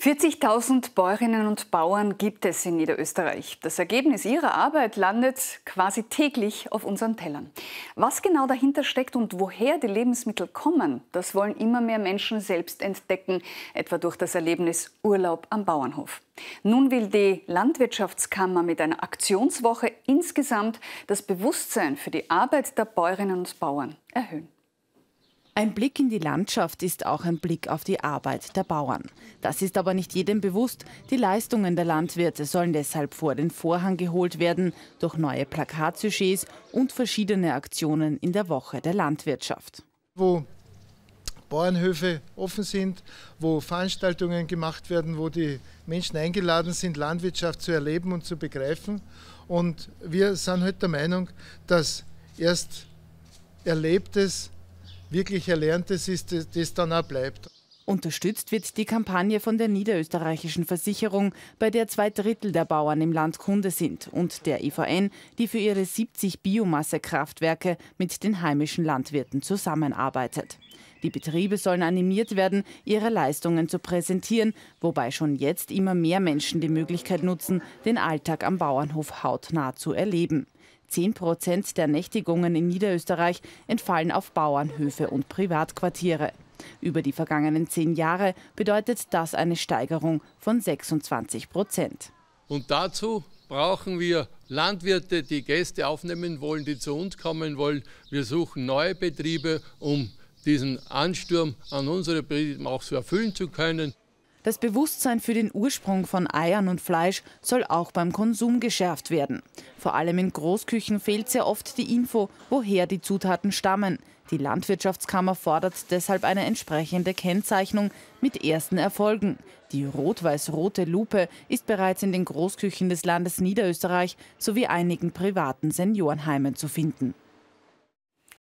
40.000 Bäuerinnen und Bauern gibt es in Niederösterreich. Das Ergebnis ihrer Arbeit landet quasi täglich auf unseren Tellern. Was genau dahinter steckt und woher die Lebensmittel kommen, das wollen immer mehr Menschen selbst entdecken, etwa durch das Erlebnis Urlaub am Bauernhof. Nun will die Landwirtschaftskammer mit einer Aktionswoche insgesamt das Bewusstsein für die Arbeit der Bäuerinnen und Bauern erhöhen. Ein Blick in die Landschaft ist auch ein Blick auf die Arbeit der Bauern. Das ist aber nicht jedem bewusst. Die Leistungen der Landwirte sollen deshalb vor den Vorhang geholt werden durch neue Plakatsujets und verschiedene Aktionen in der Woche der Landwirtschaft. Wo Bauernhöfe offen sind, wo Veranstaltungen gemacht werden, wo die Menschen eingeladen sind, Landwirtschaft zu erleben und zu begreifen. Und wir sind heute halt der Meinung, dass erst Erlebtes wirklich Erlerntes ist, das, das dann auch bleibt. Unterstützt wird die Kampagne von der niederösterreichischen Versicherung, bei der zwei Drittel der Bauern im Land Kunde sind, und der EVN, die für ihre 70 Biomassekraftwerke mit den heimischen Landwirten zusammenarbeitet. Die Betriebe sollen animiert werden, ihre Leistungen zu präsentieren, wobei schon jetzt immer mehr Menschen die Möglichkeit nutzen, den Alltag am Bauernhof hautnah zu erleben. 10 Prozent der Nächtigungen in Niederösterreich entfallen auf Bauernhöfe und Privatquartiere. Über die vergangenen zehn Jahre bedeutet das eine Steigerung von 26 Prozent. Und dazu brauchen wir Landwirte, die Gäste aufnehmen wollen, die zu uns kommen wollen. Wir suchen neue Betriebe, um diesen Ansturm an unsere Betriebe auch erfüllen zu können. Das Bewusstsein für den Ursprung von Eiern und Fleisch soll auch beim Konsum geschärft werden. Vor allem in Großküchen fehlt sehr oft die Info, woher die Zutaten stammen. Die Landwirtschaftskammer fordert deshalb eine entsprechende Kennzeichnung mit ersten Erfolgen. Die rot-weiß-rote Lupe ist bereits in den Großküchen des Landes Niederösterreich sowie einigen privaten Seniorenheimen zu finden.